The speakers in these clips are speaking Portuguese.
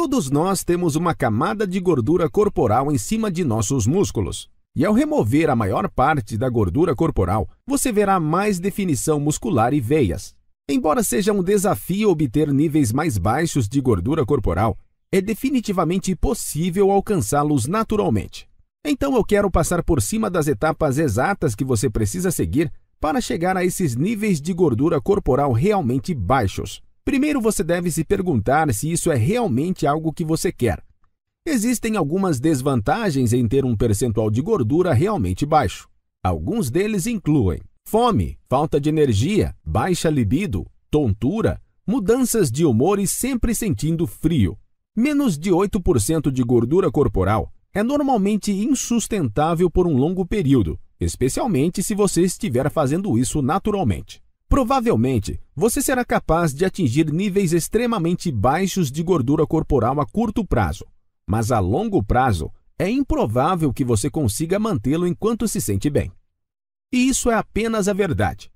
Todos nós temos uma camada de gordura corporal em cima de nossos músculos. E ao remover a maior parte da gordura corporal, você verá mais definição muscular e veias. Embora seja um desafio obter níveis mais baixos de gordura corporal, é definitivamente possível alcançá-los naturalmente. Então eu quero passar por cima das etapas exatas que você precisa seguir para chegar a esses níveis de gordura corporal realmente baixos. Primeiro você deve se perguntar se isso é realmente algo que você quer. Existem algumas desvantagens em ter um percentual de gordura realmente baixo. Alguns deles incluem fome, falta de energia, baixa libido, tontura, mudanças de humor e sempre sentindo frio. Menos de 8% de gordura corporal é normalmente insustentável por um longo período, especialmente se você estiver fazendo isso naturalmente. Provavelmente, você será capaz de atingir níveis extremamente baixos de gordura corporal a curto prazo, mas a longo prazo é improvável que você consiga mantê-lo enquanto se sente bem. E isso é apenas a verdade.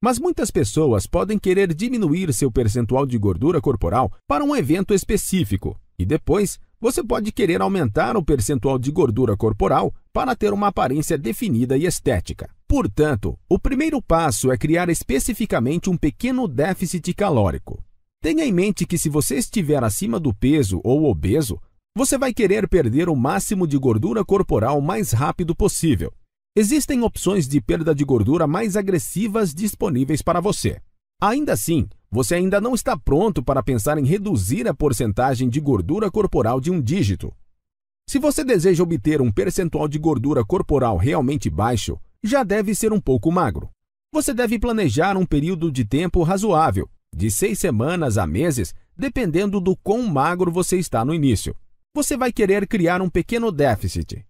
Mas muitas pessoas podem querer diminuir seu percentual de gordura corporal para um evento específico, e depois você pode querer aumentar o percentual de gordura corporal para ter uma aparência definida e estética. Portanto, o primeiro passo é criar especificamente um pequeno déficit calórico. Tenha em mente que se você estiver acima do peso ou obeso, você vai querer perder o máximo de gordura corporal mais rápido possível. Existem opções de perda de gordura mais agressivas disponíveis para você. Ainda assim, você ainda não está pronto para pensar em reduzir a porcentagem de gordura corporal de um dígito. Se você deseja obter um percentual de gordura corporal realmente baixo, já deve ser um pouco magro. Você deve planejar um período de tempo razoável, de seis semanas a meses, dependendo do quão magro você está no início. Você vai querer criar um pequeno déficit.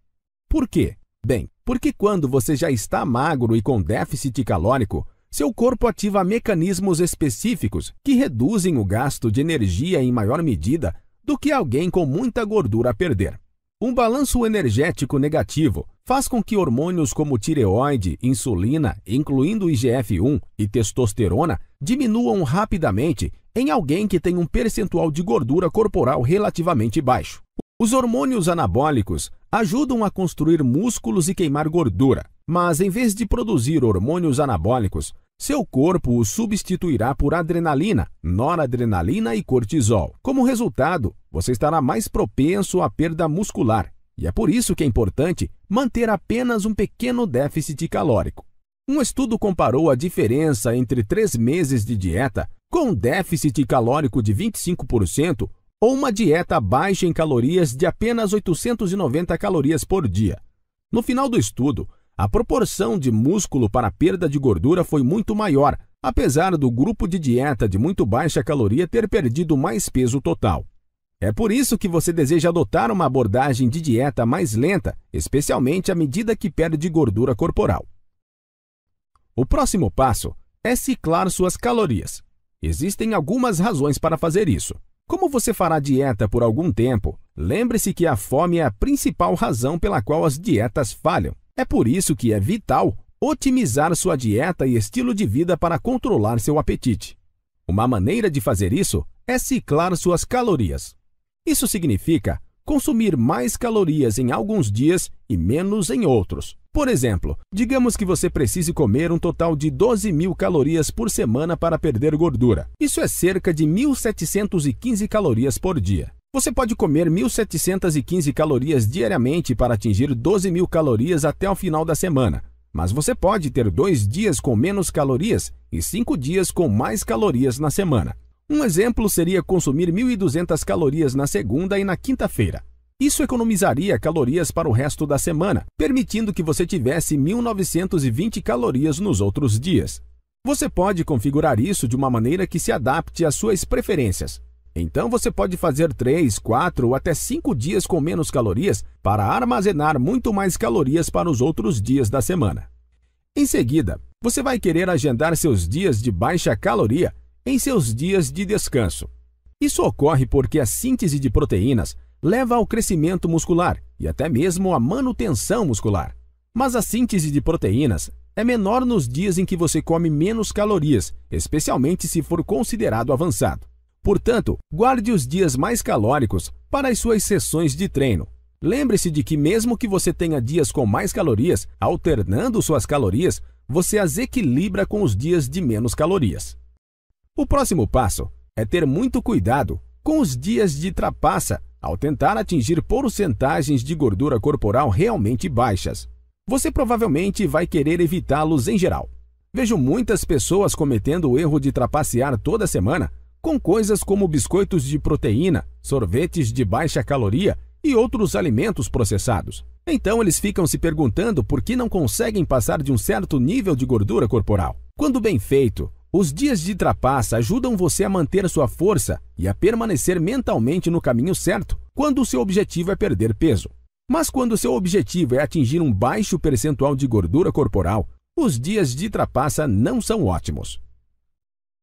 Por quê? Bem, porque quando você já está magro e com déficit calórico, seu corpo ativa mecanismos específicos que reduzem o gasto de energia em maior medida do que alguém com muita gordura a perder. Um balanço energético negativo faz com que hormônios como tireoide, insulina, incluindo IGF-1 e testosterona, diminuam rapidamente em alguém que tem um percentual de gordura corporal relativamente baixo. Os hormônios anabólicos ajudam a construir músculos e queimar gordura, mas em vez de produzir hormônios anabólicos, seu corpo o substituirá por adrenalina, noradrenalina e cortisol. Como resultado, você estará mais propenso à perda muscular. E é por isso que é importante manter apenas um pequeno déficit calórico. Um estudo comparou a diferença entre três meses de dieta com um déficit calórico de 25% ou uma dieta baixa em calorias de apenas 890 calorias por dia. No final do estudo, a proporção de músculo para perda de gordura foi muito maior, apesar do grupo de dieta de muito baixa caloria ter perdido mais peso total. É por isso que você deseja adotar uma abordagem de dieta mais lenta, especialmente à medida que perde gordura corporal. O próximo passo é ciclar suas calorias. Existem algumas razões para fazer isso. Como você fará dieta por algum tempo, lembre-se que a fome é a principal razão pela qual as dietas falham. É por isso que é vital otimizar sua dieta e estilo de vida para controlar seu apetite. Uma maneira de fazer isso é ciclar suas calorias. Isso significa consumir mais calorias em alguns dias e menos em outros. Por exemplo, digamos que você precise comer um total de 12 mil calorias por semana para perder gordura. Isso é cerca de 1.715 calorias por dia. Você pode comer 1.715 calorias diariamente para atingir 12.000 calorias até o final da semana, mas você pode ter dois dias com menos calorias e cinco dias com mais calorias na semana. Um exemplo seria consumir 1.200 calorias na segunda e na quinta-feira. Isso economizaria calorias para o resto da semana, permitindo que você tivesse 1.920 calorias nos outros dias. Você pode configurar isso de uma maneira que se adapte às suas preferências. Então você pode fazer 3, 4 ou até 5 dias com menos calorias para armazenar muito mais calorias para os outros dias da semana. Em seguida, você vai querer agendar seus dias de baixa caloria em seus dias de descanso. Isso ocorre porque a síntese de proteínas leva ao crescimento muscular e até mesmo à manutenção muscular. Mas a síntese de proteínas é menor nos dias em que você come menos calorias, especialmente se for considerado avançado. Portanto, guarde os dias mais calóricos para as suas sessões de treino. Lembre-se de que, mesmo que você tenha dias com mais calorias, alternando suas calorias, você as equilibra com os dias de menos calorias. O próximo passo é ter muito cuidado com os dias de trapaça ao tentar atingir porcentagens de gordura corporal realmente baixas. Você provavelmente vai querer evitá-los em geral. Vejo muitas pessoas cometendo o erro de trapacear toda semana com coisas como biscoitos de proteína, sorvetes de baixa caloria e outros alimentos processados. Então eles ficam se perguntando por que não conseguem passar de um certo nível de gordura corporal. Quando bem feito, os dias de trapaça ajudam você a manter sua força e a permanecer mentalmente no caminho certo quando o seu objetivo é perder peso. Mas quando seu objetivo é atingir um baixo percentual de gordura corporal, os dias de trapaça não são ótimos.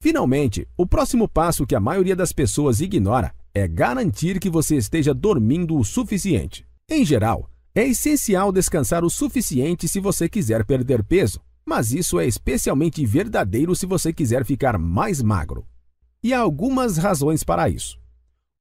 Finalmente, o próximo passo que a maioria das pessoas ignora é garantir que você esteja dormindo o suficiente. Em geral, é essencial descansar o suficiente se você quiser perder peso, mas isso é especialmente verdadeiro se você quiser ficar mais magro. E há algumas razões para isso.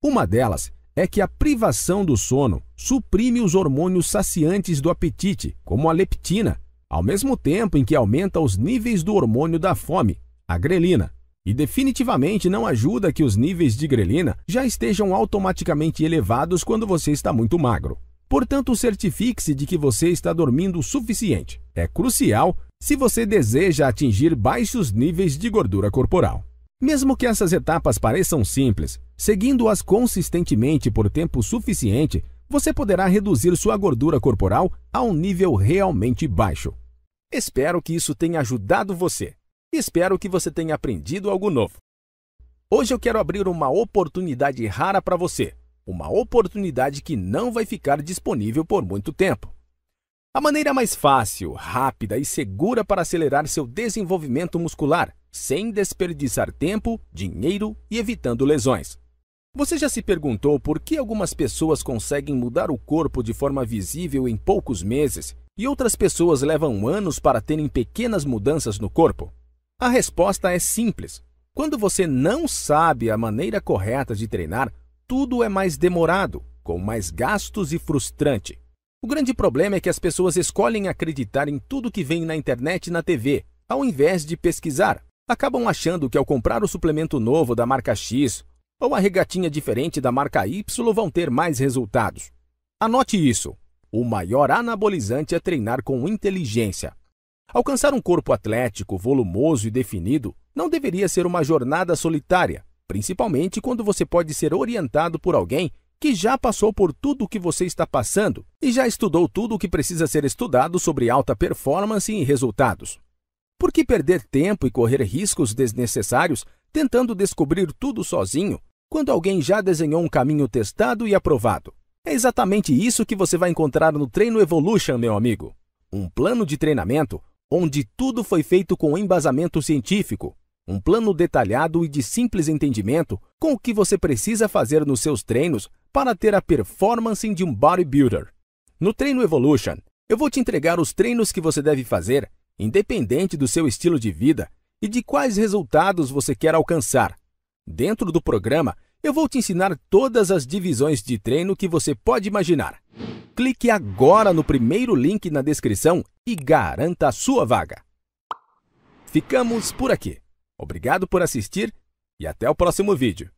Uma delas é que a privação do sono suprime os hormônios saciantes do apetite, como a leptina, ao mesmo tempo em que aumenta os níveis do hormônio da fome, a grelina. E definitivamente não ajuda que os níveis de grelina já estejam automaticamente elevados quando você está muito magro. Portanto, certifique-se de que você está dormindo o suficiente. É crucial se você deseja atingir baixos níveis de gordura corporal. Mesmo que essas etapas pareçam simples, seguindo-as consistentemente por tempo suficiente, você poderá reduzir sua gordura corporal a um nível realmente baixo. Espero que isso tenha ajudado você. Espero que você tenha aprendido algo novo. Hoje eu quero abrir uma oportunidade rara para você, uma oportunidade que não vai ficar disponível por muito tempo. A maneira mais fácil, rápida e segura para acelerar seu desenvolvimento muscular, sem desperdiçar tempo, dinheiro e evitando lesões. Você já se perguntou por que algumas pessoas conseguem mudar o corpo de forma visível em poucos meses e outras pessoas levam anos para terem pequenas mudanças no corpo? A resposta é simples. Quando você não sabe a maneira correta de treinar, tudo é mais demorado, com mais gastos e frustrante. O grande problema é que as pessoas escolhem acreditar em tudo que vem na internet e na TV, ao invés de pesquisar. Acabam achando que ao comprar o suplemento novo da marca X ou a regatinha diferente da marca Y vão ter mais resultados. Anote isso: o maior anabolizante é treinar com inteligência. Alcançar um corpo atlético, volumoso e definido não deveria ser uma jornada solitária, principalmente quando você pode ser orientado por alguém que já passou por tudo o que você está passando e já estudou tudo o que precisa ser estudado sobre alta performance e resultados. Por que perder tempo e correr riscos desnecessários tentando descobrir tudo sozinho, quando alguém já desenhou um caminho testado e aprovado? É exatamente isso que você vai encontrar no Treino Evolution, meu amigo. Um plano de treinamento onde tudo foi feito com embasamento científico, um plano detalhado e de simples entendimento com o que você precisa fazer nos seus treinos para ter a performance de um bodybuilder. No Treino Evolution, eu vou te entregar os treinos que você deve fazer, independente do seu estilo de vida e de quais resultados você quer alcançar. Dentro do programa, eu vou te ensinar todas as divisões de treino que você pode imaginar clique agora no primeiro link na descrição e garanta a sua vaga. Ficamos por aqui. Obrigado por assistir e até o próximo vídeo.